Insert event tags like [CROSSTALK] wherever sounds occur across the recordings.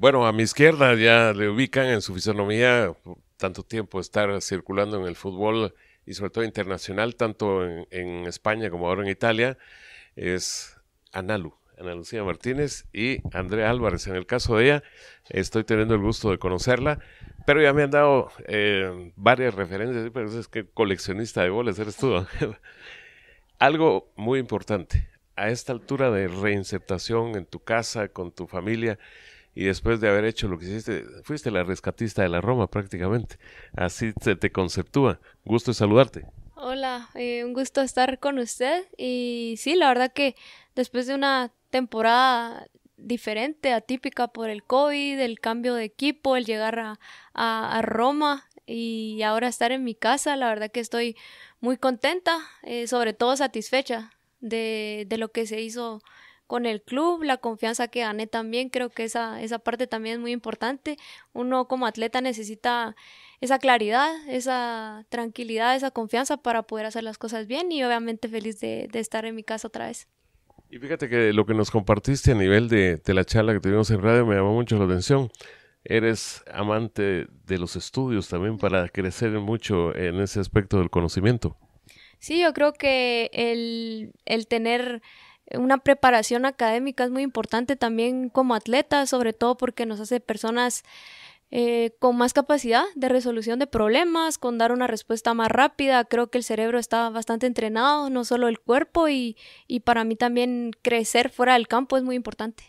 Bueno, a mi izquierda ya le ubican en su fisonomía tanto tiempo estar circulando en el fútbol y sobre todo internacional, tanto en, España como ahora en Italia, es Analu, Ana Lucía Martínez y Andrea Álvarez. En el caso de ella, estoy teniendo el gusto de conocerla, pero ya me han dado eh, varias referencias, pero pues es que coleccionista de goles eres tú. [LAUGHS] Algo muy importante, a esta altura de reinceptación en tu casa, con tu familia, y después de haber hecho lo que hiciste, fuiste la rescatista de la Roma prácticamente. Así se te conceptúa. Gusto de saludarte. Hola, eh, un gusto estar con usted y sí, la verdad que después de una temporada diferente, atípica por el COVID, el cambio de equipo, el llegar a, Roma y ahora estar en mi casa, la verdad que estoy muy contenta, eh, sobre todo satisfecha de, de lo que se hizo con el club, la confianza que gané también, creo que esa, esa parte también es muy importante. Uno como atleta necesita esa claridad, esa tranquilidad, esa confianza para poder hacer las cosas bien y obviamente feliz de, estar en mi casa otra vez. Y fíjate que lo que nos compartiste a nivel de, la charla que tuvimos en radio me llamó mucho la atención. Eres amante de los estudios también para crecer mucho en ese aspecto del conocimiento. Sí, yo creo que el, el tener una preparación académica es muy importante también como atleta, sobre todo porque nos hace personas eh, con más capacidad de resolución de problemas, con dar una respuesta más rápida. Creo que el cerebro está bastante entrenado, no solo el cuerpo, y, para mí también crecer fuera del campo es muy importante.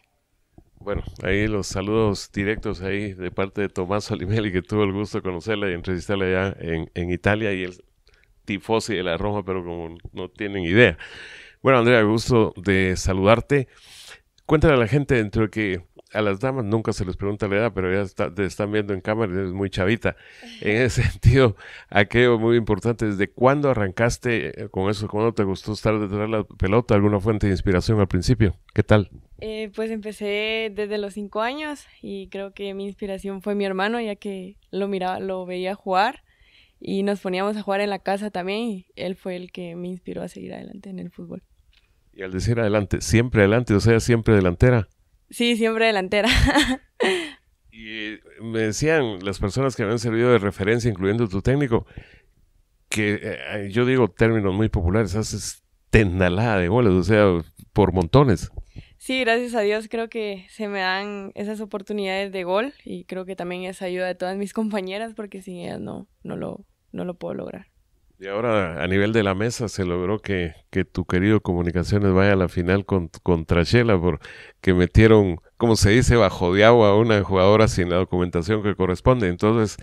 Bueno, ahí los saludos directos ahí de parte de Tomás Salimelli que tuvo el gusto de conocerla y entrevistarla allá en, en Italia, y el tifosi de la Roma, pero como no tienen idea. Bueno, Andrea, gusto de saludarte. Cuéntale a la gente, de que a las damas nunca se les pregunta la edad, pero ya te están viendo en cámara y eres muy chavita. En [LAUGHS] ese sentido, aquello muy importante, ¿desde cuándo arrancaste eh, con eso? ¿Cuándo te gustó estar detrás de la pelota? ¿Alguna fuente de inspiración al principio? ¿Qué tal? Eh, pues empecé desde los cinco años y creo que mi inspiración fue mi hermano, ya que lo miraba, lo veía jugar y nos poníamos a jugar en la casa también y él fue el que me inspiró a seguir adelante en el fútbol. Y al decir adelante, siempre adelante, o sea, siempre delantera. Sí, siempre delantera. [LAUGHS] y me decían las personas que me han servido de referencia, incluyendo tu técnico, que eh, yo digo términos muy populares, haces tendalada de goles, o sea, por montones. Sí, gracias a Dios creo que se me dan esas oportunidades de gol y creo que también es ayuda de todas mis [LAUGHS] compañeras porque sin ellas no, no, lo, no lo puedo lograr. Y ahora a nivel de la mesa se logró que, tu querido Comunicaciones vaya a la final con, contra Shela porque metieron, como se dice, bajo de agua a una jugadora sin la documentación que corresponde. Entonces,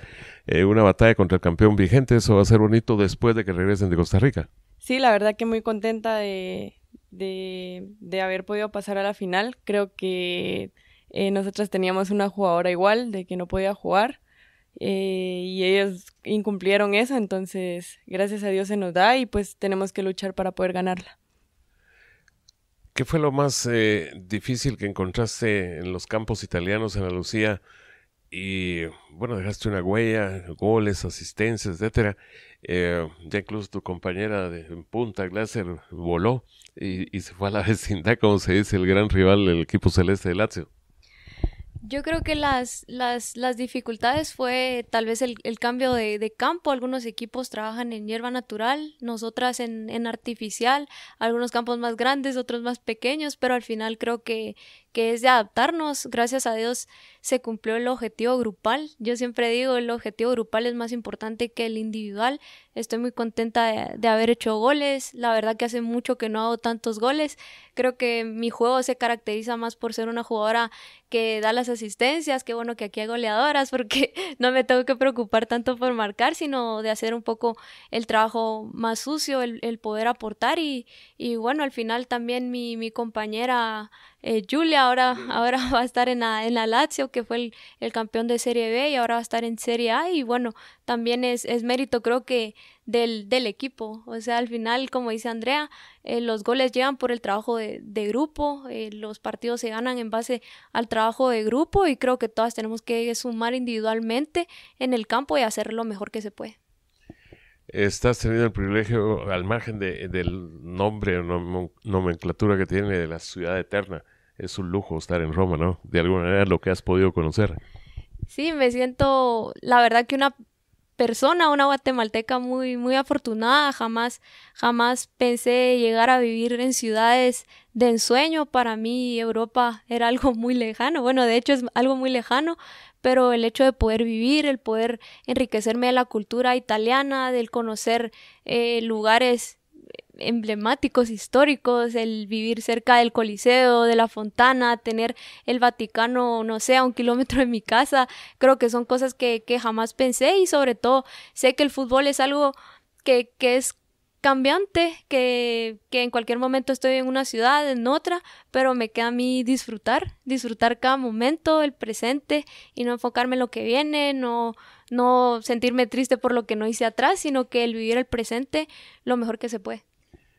eh, una batalla contra el campeón vigente, eso va a ser bonito después de que regresen de Costa Rica. Sí, la verdad que muy contenta de, de, haber podido pasar a la final. Creo que eh, nosotras teníamos una jugadora igual, de que no podía jugar. Eh, y ellos incumplieron eso, entonces gracias a Dios se nos da y pues tenemos que luchar para poder ganarla. ¿Qué fue lo más eh, difícil que encontraste en los campos italianos en la Lucía? Y bueno, dejaste una huella, goles, asistencias, etcétera. Eh, ya incluso tu compañera de punta, Glaser, voló y, y, se fue a la [LAUGHS] vecindad, como se dice, el gran rival del equipo celeste de Lazio. Yo creo que las, las, dificultades fue tal vez el, el cambio de, campo. Algunos equipos trabajan en hierba natural, nosotras en, artificial, algunos campos más grandes, otros más pequeños, pero al final creo que, que es de adaptarnos. Gracias a Dios se cumplió el objetivo grupal. Yo siempre digo, el objetivo grupal es más importante que el individual. Estoy muy contenta de, haber hecho goles. La verdad que hace mucho que no hago tantos goles. Creo que mi juego se caracteriza más por ser una jugadora que da las asistencias. Qué bueno que aquí hay goleadoras [LAUGHS] porque no me tengo que preocupar tanto por marcar, sino de hacer un poco el trabajo más sucio, el, poder aportar. Y, bueno, al final también mi compañera eh, Julia ahora, [LAUGHS] ahora va a estar en la, en la Lazio, que fue el, campeón de Serie B y ahora va a estar en Serie A. Y bueno, también es, es mérito creo que del, equipo. O sea, al final, como dice Andrea, eh, los goles llegan por el trabajo de, grupo, eh, los partidos se ganan en base al trabajo de grupo y creo que todas tenemos que sumar individualmente en el campo y hacer lo mejor que se puede estás teniendo el privilegio, al margen de, del nombre o nomenclatura que tiene de la ciudad eterna, es un lujo estar en Roma, ¿no? De alguna manera lo que has podido conocer. Sí, me siento, la verdad que una persona, una guatemalteca muy, muy afortunada. Jamás, jamás pensé llegar a vivir en ciudades de ensueño. Para mí Europa era [LAUGHS] algo muy lejano. Bueno, de hecho es algo muy lejano, pero el hecho de poder vivir, el poder enriquecerme de la cultura italiana, del conocer eh, lugares emblemáticos, históricos, el vivir cerca del Coliseo, de la Fontana, tener el Vaticano, no sé, a un kilómetro de mi casa, creo que son cosas que, que jamás pensé y sobre todo sé que el fútbol es algo que, que es cambiante, que, en cualquier momento estoy en una ciudad, en otra, pero me queda a mí disfrutar, disfrutar cada momento, el presente, y no enfocarme en lo que viene, no, no sentirme triste por lo que no hice atrás, sino que el vivir el presente lo mejor que se puede.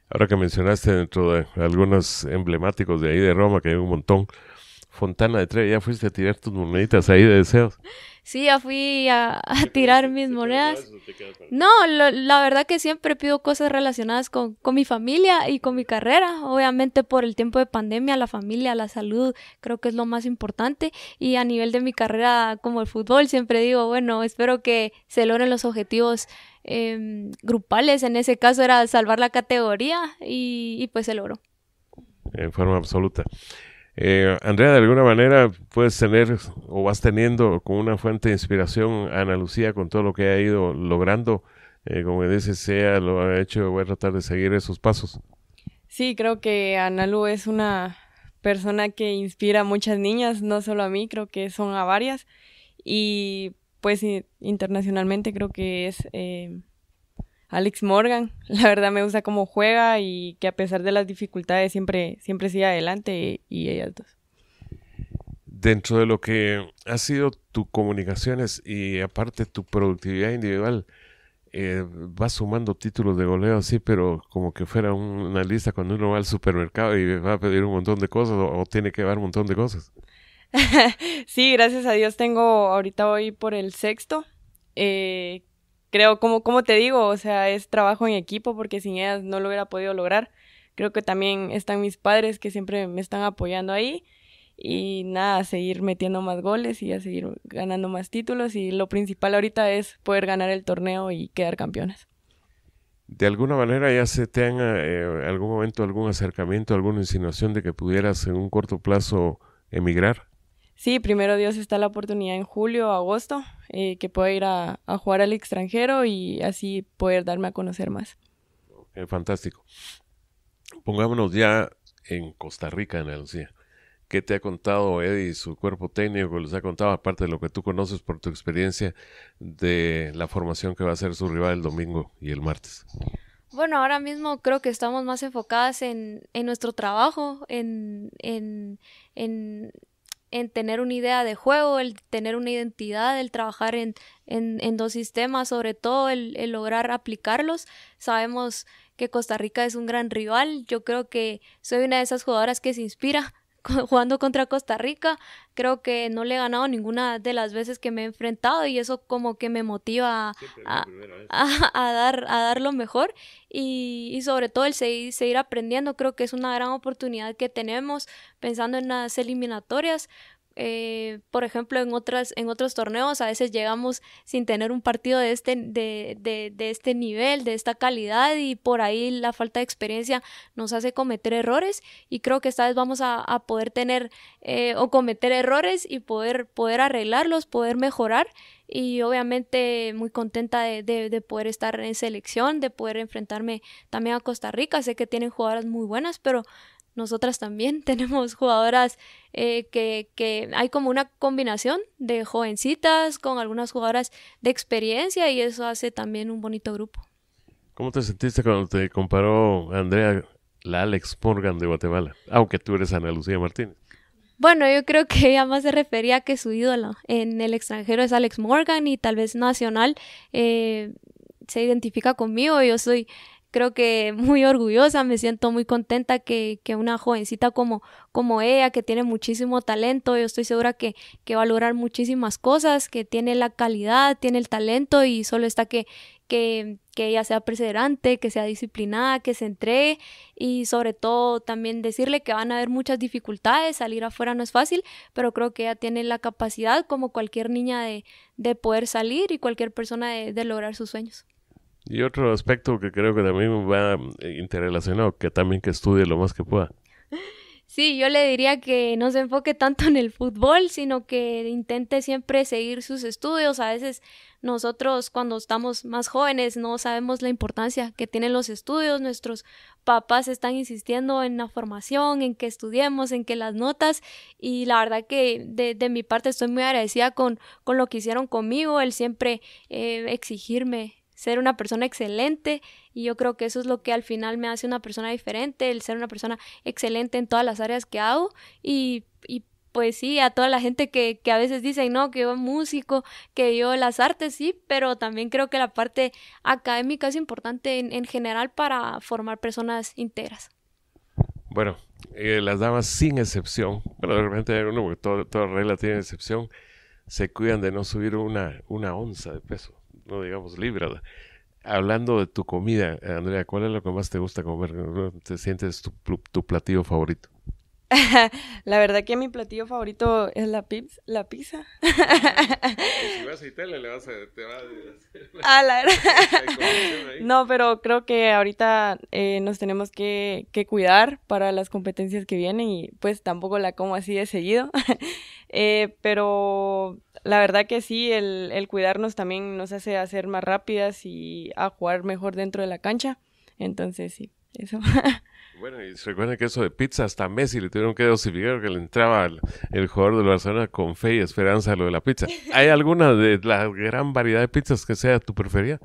Ahora que mencionaste dentro de algunos emblemáticos de ahí de Roma, que hay un montón, Fontana de Trevi, ya fuiste a tirar tus moneditas ahí de deseos. Sí, ya fui a, tirar mis monedas. No, la verdad que siempre pido cosas relacionadas con, mi familia y con mi carrera. Obviamente por el tiempo de pandemia, la familia, la salud, creo que es lo más importante. Y a nivel de mi carrera como el fútbol, siempre digo, bueno, espero que se logren los objetivos em, grupales. En ese caso era salvar la categoría y, y pues se logró. En forma absoluta. Eh, Andrea, de alguna manera puedes tener o vas teniendo como una fuente de inspiración a Ana Lucía con todo lo que ha ido logrando. Eh, como dices, sea lo ha hecho, voy a tratar de seguir esos pasos. Sí, creo que Ana Lu es una persona que inspira a muchas niñas, no solo a mí, creo que son a varias. Y pues internacionalmente creo que es eh, Alex Morgan. [LAUGHS] La verdad me gusta cómo juega y que a pesar de las dificultades siempre, siempre sigue adelante y, hay altos. Dentro de lo que ha sido tus comunicaciones y aparte tu productividad individual, eh, vas sumando títulos de goleo, así pero como que fuera una lista cuando uno va al supermercado y va a pedir un montón de cosas o, tiene que llevar un montón de cosas. [LAUGHS] sí, gracias a Dios tengo ahorita hoy por el sexto, eh, creo, como, como te digo, o sea, es trabajo en equipo porque sin ellas no lo hubiera podido lograr. Creo que también están mis padres que siempre me están apoyando ahí. Y nada, seguir metiendo más goles y a seguir ganando más títulos. Y lo principal ahorita es poder ganar el torneo y quedar campeones. ¿De alguna manera ya se te han eh, algún momento algún acercamiento, alguna insinuación de que pudieras en un corto plazo emigrar? Sí, primero Dios está la oportunidad en julio agosto eh, que pueda ir a, jugar al extranjero y así poder darme a conocer más. fantástico. Pongámonos ya en Costa Rica, Ana Lucía. ¿Qué te ha contado Eddie, su cuerpo técnico? ¿Les ha contado, aparte de lo que tú conoces por tu experiencia, de la formación que va a ser su rival el domingo y el martes? Bueno, ahora mismo creo que estamos más enfocadas en, en nuestro trabajo, en, en, en tener una idea de juego, el tener una identidad, el trabajar en, en, en dos sistemas, sobre todo el, el, lograr aplicarlos. Sabemos que Costa Rica es un gran rival. Yo creo que soy una de esas jugadoras que se inspira [LAUGHS] jugando contra Costa Rica, creo que no le he ganado ninguna de las veces que me he enfrentado y eso como que me motiva a, [LAUGHS] dar, a dar lo mejor y, sobre todo el seguir, seguir aprendiendo, creo que es una gran oportunidad que tenemos pensando en las eliminatorias eh, por ejemplo, en, otras, en otros torneos a veces llegamos sin tener un partido de este, de, este nivel, de esta calidad y por ahí la falta de experiencia nos hace cometer errores y creo que esta vez vamos a, poder tener eh, o cometer errores y poder, poder arreglarlos, poder mejorar y obviamente muy contenta de, de, poder estar en selección, de poder enfrentarme también a Costa Rica. Sé que tienen jugadoras muy buenas, pero nosotras también [LAUGHS] tenemos jugadoras eh, que, hay como una combinación de jovencitas con algunas jugadoras de experiencia y eso hace también un bonito grupo. ¿Cómo te sentiste cuando te comparó Andrea, la Alex Morgan de Guatemala? Aunque tú eres Ana Lucía Martínez. Bueno, yo creo que ella más se refería a que su ídolo en el extranjero es Alex Morgan y tal vez nacional eh, se identifica conmigo. Yo soy creo que muy orgullosa, me siento muy contenta que, una jovencita como, como ella, que tiene muchísimo talento, yo estoy segura que, que va a lograr muchísimas cosas, que tiene la calidad, tiene el talento y solo está que, que, que, ella sea perseverante, que sea disciplinada, que se entregue y sobre todo también decirle que van a haber muchas dificultades, salir afuera no es fácil, pero creo que ella tiene la capacidad como cualquier niña de, de poder salir y cualquier persona de, de lograr sus sueños. Y otro aspecto que creo que también va eh, interrelacionado, que también que estudie lo más que pueda. Sí, yo le diría que no se enfoque tanto en el fútbol, sino que intente siempre seguir sus estudios. A veces nosotros cuando estamos más jóvenes no sabemos la importancia que tienen los estudios, nuestros papás están insistiendo en la formación, en que estudiemos, en que las notas y la verdad que de, de mi parte estoy muy agradecida con, con lo que hicieron conmigo, el siempre eh, exigirme ser una persona excelente y yo creo que eso es lo que al final me hace una persona diferente, el ser una persona excelente en todas las áreas que hago y, pues sí, a toda la gente que, a veces dicen, no, que yo músico, que yo las artes, sí, pero también creo que la parte académica es importante en, general para formar personas enteras Bueno, eh, las damas sin excepción, pero realmente uno, porque toda, regla tiene excepción, se cuidan de no subir una, una onza de peso no digamos libra. Hablando de tu comida, Andrea, ¿cuál es lo que más te gusta comer? ¿Te sientes tu, tu platillo favorito? [LAUGHS] la verdad que mi platillo favorito es la, pizza. La pizza. Pues si vas a Italia, le vas a, te vas a... Ah, [LAUGHS] no, pero creo que ahorita eh, nos tenemos que, cuidar para las competencias que vienen y pues tampoco la como así de seguido. [LAUGHS] Eh, pero la verdad que sí, el, cuidarnos también nos hace hacer más rápidas y a jugar mejor dentro de la cancha. Entonces, sí, eso. [LAUGHS] Bueno, y recuerden que eso de pizza hasta Messi le tuvieron que dosificar que le entraba el, jugador del Barcelona con fe y esperanza lo de la pizza. ¿Hay alguna de la gran variedad de pizzas que sea tu preferida?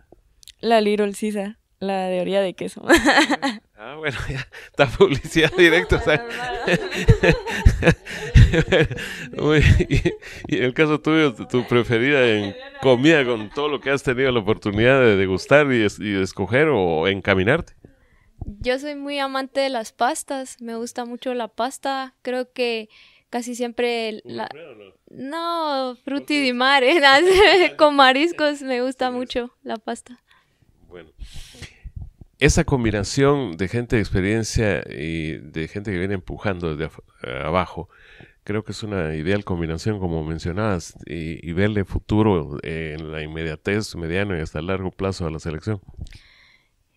La Little Caesar. La teoría de queso. [LAUGHS] Ah, bueno, ya está publicidad directa. [LAUGHS] [LAUGHS] y, y, el caso tuyo, tu preferida en comida con todo lo que has tenido la oportunidad de degustar y, de escoger o encaminarte. Yo soy muy amante de las pastas, me gusta mucho la pasta, creo que casi siempre la... No, frutti di mare, con mariscos me gusta mucho la pasta. Bueno esa combinación de gente de experiencia y de gente que viene empujando desde eh, abajo, creo que es una ideal combinación, como mencionabas, y, verle futuro eh, en la inmediatez, mediano y hasta largo plazo a la selección.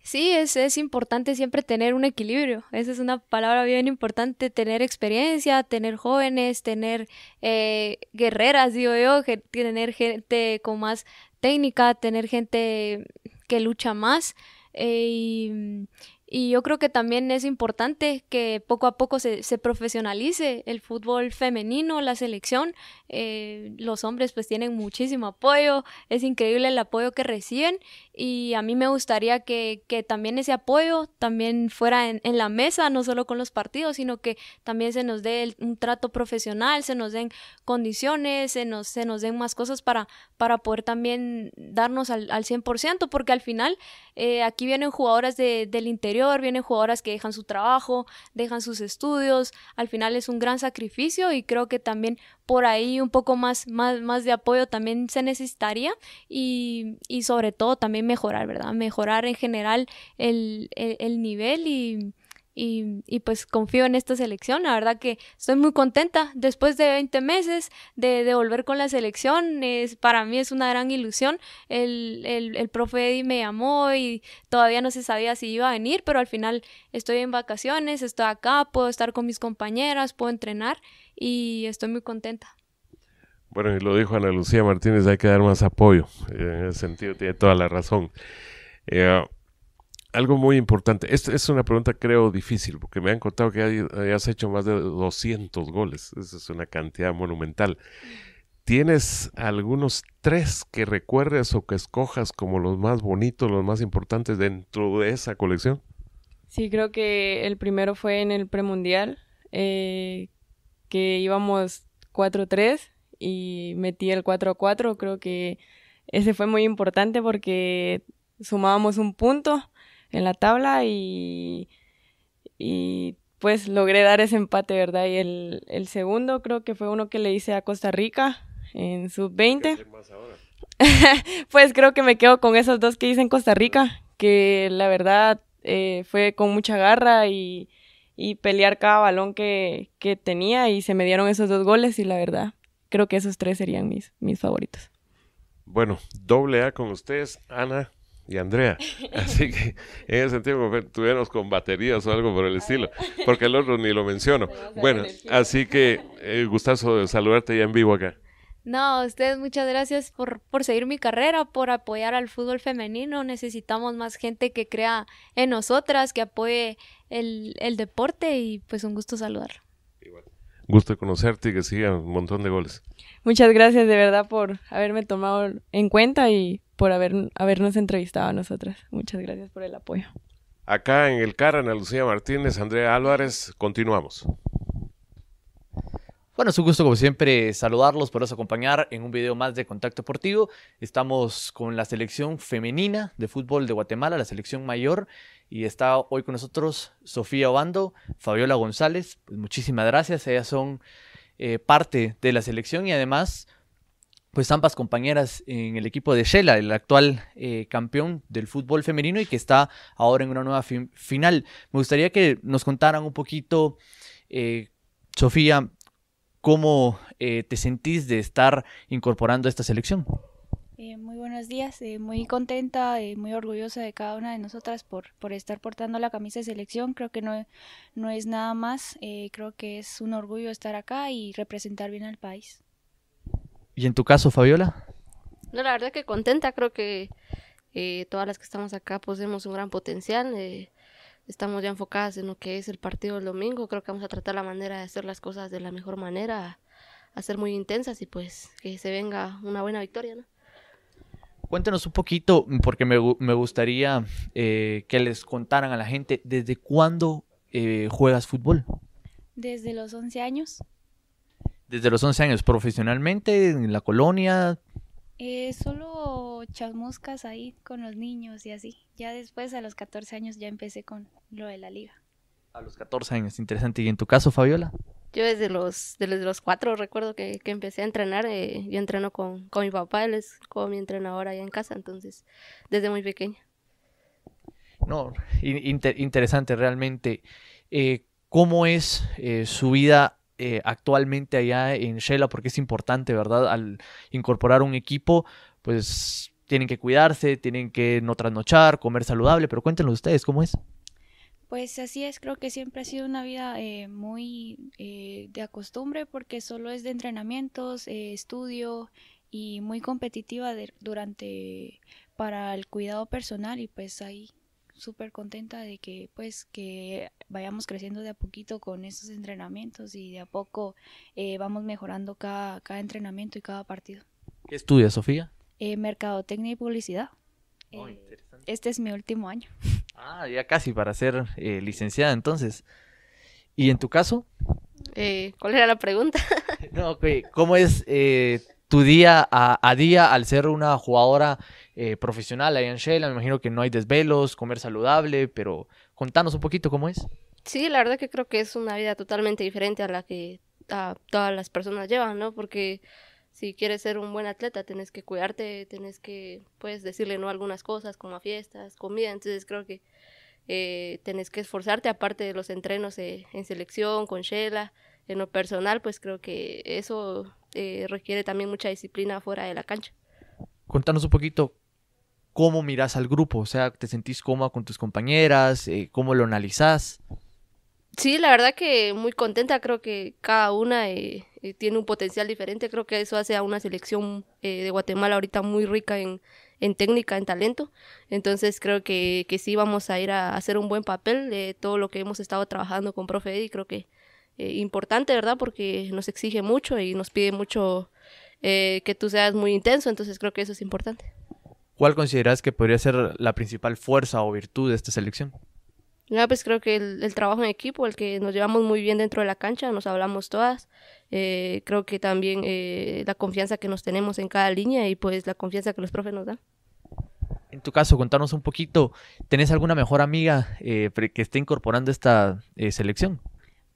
Sí, es, es importante siempre tener un equilibrio. Esa es una palabra bien importante, tener experiencia, tener jóvenes, tener eh, guerreras, digo yo, tener gente con más técnica, tener gente que lucha más a Y yo creo que también es importante que poco a poco se, se profesionalice el fútbol femenino, la selección. Eh, los hombres pues tienen muchísimo apoyo, es increíble el apoyo que reciben y a mí me gustaría que, que también ese apoyo también fuera en, en, la mesa, no solo con los partidos, sino que también se nos dé un trato profesional, se nos den condiciones, se nos, se nos den más cosas para, para poder también darnos al, 100%, porque al final eh, aquí vienen jugadoras de, del interior vienen jugadoras que dejan su trabajo, dejan sus estudios, al final es un gran sacrificio y creo que también por ahí un poco más, más, de apoyo también se necesitaría y, y sobre todo también mejorar, ¿verdad? Mejorar en general el nivel y y, pues confío en esta selección. La verdad que estoy muy contenta después de 20 meses de, volver con la selección. Es, para mí es una gran ilusión. El, profe Eddie me llamó y todavía no se sabía si iba a venir, pero al final estoy en vacaciones, estoy acá, puedo estar con mis compañeras, puedo entrenar y estoy muy contenta. Bueno, y lo dijo Ana Lucía Martínez, hay que dar más apoyo. En ese sentido tiene toda la razón. Eh, algo muy importante. Esta es una pregunta, creo, difícil, porque me han contado que hayas eh, has hecho más de 200 goles. Esa es una cantidad monumental. ¿Tienes algunos tres que recuerdes o que escojas como los más bonitos, los más importantes dentro de esa colección? Sí, creo que el primero fue en el premundial, eh, que íbamos 4-3 y metí el 4-4. Creo que ese fue muy importante porque sumábamos un punto en la tabla y, y pues logré dar ese empate, ¿verdad? Y el, el, segundo creo que fue uno que le hice a Costa Rica en sub-20. [LAUGHS] pues creo que me quedo con esos dos que hice en Costa Rica, que la verdad eh, fue con mucha garra y, y pelear cada balón que, que, tenía y se me dieron esos dos goles y la verdad creo que esos tres serían mis, mis favoritos. Bueno, doble A con ustedes, Ana y Andrea. [LAUGHS] Así que en ese sentido tuvieron con baterías o algo por el estilo, porque el otro ni lo menciono. Bueno, así que eh, gustazo de saludarte ya en vivo acá. No, a ustedes muchas gracias por, seguir mi carrera, por apoyar al fútbol femenino. Necesitamos más gente que crea en nosotras, que apoye el, deporte y pues un gusto saludarlo. Gusto conocerte y que sigan un montón de goles. Muchas gracias de verdad por haberme tomado en cuenta y por haber, habernos entrevistado a nosotras. Muchas gracias por el apoyo. Acá en el CAR, Ana Lucía Martínez, Andrea Álvarez, continuamos. Bueno, es un gusto como siempre saludarlos, por acompañar en un video más de Contacto Deportivo. Estamos con la selección femenina de fútbol de Guatemala, la selección mayor, y está hoy con nosotros Sofía Obando, Fabiola González. Pues, muchísimas gracias, ellas son eh, parte de la selección y además pues ambas compañeras en el equipo de Shela, el actual eh, campeón del fútbol femenino y que está ahora en una nueva final. Me gustaría que nos contaran un poquito, eh, Sofía, cómo eh, te sentís de estar incorporando a esta selección. muy buenos días, muy contenta, muy orgullosa de cada una de nosotras por, por estar portando la camisa de selección. Creo que no, no es nada más, creo que es un orgullo estar acá y representar bien al país. ¿Y en tu caso, Fabiola? No, la verdad que contenta, creo que eh, todas las que estamos acá poseemos pues, un gran potencial. Eh, estamos ya enfocadas en lo que es el partido del domingo, creo que vamos a tratar la manera de hacer las cosas de la mejor manera, a ser muy intensas y pues que se venga una buena victoria, ¿no? Cuéntanos un poquito, porque me, gustaría eh, que les contaran a la gente desde cuándo juegas fútbol. Desde los 11 años. Desde los 11 años, profesionalmente, en la colonia. Eh, solo chamuscas ahí con los niños y así. Ya después, a los 14 años, ya empecé con lo de la liga. A los 14 años, interesante. ¿Y en tu caso, Fabiola? Yo desde los, desde los cuatro recuerdo que, empecé a entrenar. Eh, yo entreno con, mi papá, él es como mi entrenador allá en casa, entonces desde muy pequeña. No, interesante realmente. Eh, ¿Cómo es eh, su vida eh, actualmente allá en Shela, porque es importante, ¿verdad? Al incorporar un equipo, pues tienen que cuidarse, tienen que no trasnochar, comer saludable, pero cuéntenlo ustedes, ¿cómo es? Pues así es, creo que siempre ha sido una vida eh, muy eh, de acostumbre porque solo es de entrenamientos, estudio y muy competitiva durante para el cuidado personal y pues ahí súper contenta de que pues que vayamos creciendo de a poquito con estos entrenamientos y de a poco eh, vamos mejorando cada, entrenamiento y cada partido. ¿Qué estudias, Sofía? Eh, mercadotecnia y publicidad. Oh, eh, este es mi último año. [LAUGHS] Ah, ya casi para ser licenciada entonces. ¿Y en tu caso? ¿Cuál era la pregunta? [LAUGHS] no, ¿cómo es tu día a, día al ser una jugadora eh, profesional ahí en Shela? Me imagino que no hay desvelos, comer saludable, pero contanos un poquito cómo es. Sí, la verdad que creo que es una vida totalmente diferente a la que todas las personas llevan, ¿no? Porque si quieres ser un buen atleta, tenés que cuidarte, tenés que, puedes decirle no algunas cosas, como a fiestas, comida. Entonces creo que eh, tenés que esforzarte, aparte de los entrenos eh, en selección, con Shela, en lo personal, pues creo que eso eh, requiere también mucha disciplina fuera de la cancha. Contanos un poquito cómo miras al grupo, o sea, ¿te sentís cómoda con tus compañeras? Eh, ¿Cómo lo analizás? Sí, la verdad que muy contenta, creo que cada una eh, tiene un potencial diferente, creo que eso hace a una selección de Guatemala ahorita muy rica en, técnica, en talento. Entonces creo que, sí vamos a ir a hacer un buen papel de todo lo que hemos estado trabajando con Profe y Creo que eh, importante, ¿verdad? Porque nos exige mucho y nos pide mucho eh, que tú seas muy intenso, entonces creo que eso es importante. ¿Cuál consideras que podría ser la principal fuerza o virtud de esta selección? No, ah, pues creo que el, trabajo en equipo, el que nos llevamos muy bien dentro de la cancha, nos hablamos todas. Eh, creo que también la confianza que nos tenemos en cada línea y pues la confianza que los profes nos dan. En tu caso, contanos un poquito, ¿tenés alguna mejor amiga que esté incorporando esta selección?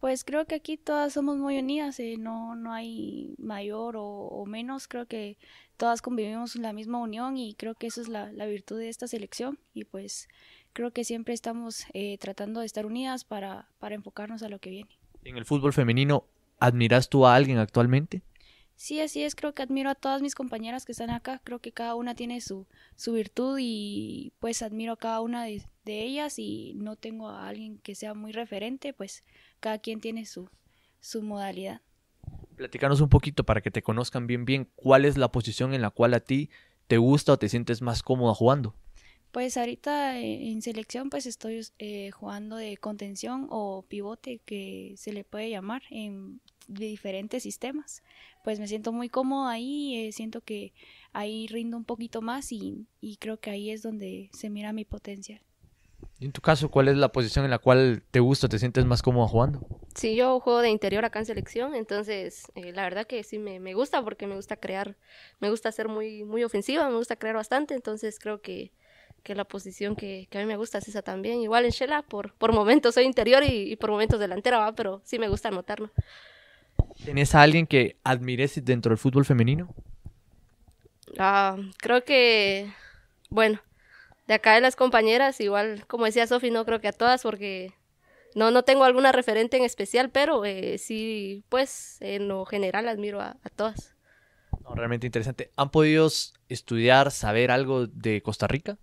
Pues creo que aquí todas somos muy unidas, eh, no, no hay mayor o, menos, creo que todas convivimos en la misma unión y creo que eso es la, virtud de esta selección y pues creo que siempre estamos eh, tratando de estar unidas para, para enfocarnos a lo que viene. En el fútbol femenino, ¿admiras tú a alguien actualmente? Sí, así es, creo que admiro a todas mis compañeras que están acá, creo que cada una tiene su, su virtud y pues admiro a cada una de ellas y no tengo a alguien que sea muy referente, pues cada quien tiene su, modalidad. Platícanos un poquito para que te conozcan bien bien cuál es la posición en la cual a ti te gusta o te sientes más cómoda jugando. Pues ahorita eh, en selección pues estoy eh, jugando de contención o pivote que se le puede llamar en diferentes sistemas. Pues me siento muy cómoda ahí, eh, siento que ahí rindo un poquito más y creo que ahí es donde se mira mi potencial. ¿Y en tu caso, cuál es la posición en la cual te gusta, te sientes más cómodo jugando? Sí, yo juego de interior acá en selección, entonces eh, la verdad que sí me, gusta porque me gusta crear, me gusta ser muy, muy ofensiva, me gusta crear bastante, entonces creo que, la posición que, a mí me gusta es esa también. Igual en Shela, por, por momentos soy interior y, por momentos delantera, va, pero sí me gusta anotarlo. ¿Tenés a alguien que admires dentro del fútbol femenino? Ah, creo que, bueno, de acá de las compañeras, igual como decía Sofi, no creo que a todas porque no, no tengo alguna referente en especial, pero eh, sí, pues en lo general admiro a, todas. realmente interesante. ¿Han podido estudiar, saber algo de Costa Rica?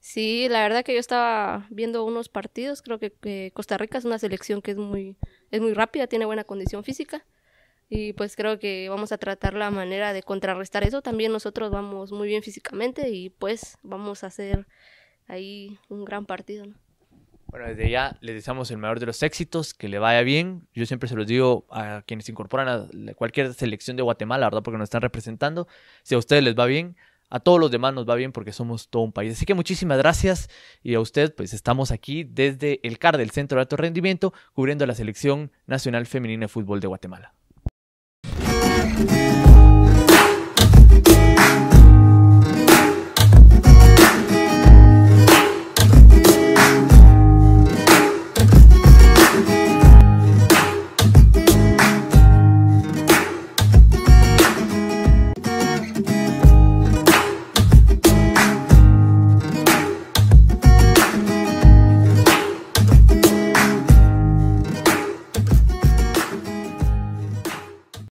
Sí, la verdad que yo estaba viendo unos partidos, creo que, que Costa Rica es una selección que es muy, es muy rápida, tiene buena condición física y pues creo que vamos a tratar la manera de contrarrestar eso. También nosotros vamos muy bien físicamente y pues vamos a hacer ahí un gran partido. Bueno, desde ya les deseamos el mayor de los éxitos, que le vaya bien. Yo siempre se los digo a quienes incorporan a cualquier selección de Guatemala, ¿verdad? Porque nos están representando. Si a ustedes les va bien, a todos los demás nos va bien porque somos todo un país. Así que muchísimas gracias y a usted, pues estamos aquí desde el CAR del Centro de Alto Rendimiento, cubriendo la Selección Nacional Femenina de Fútbol de Guatemala. you.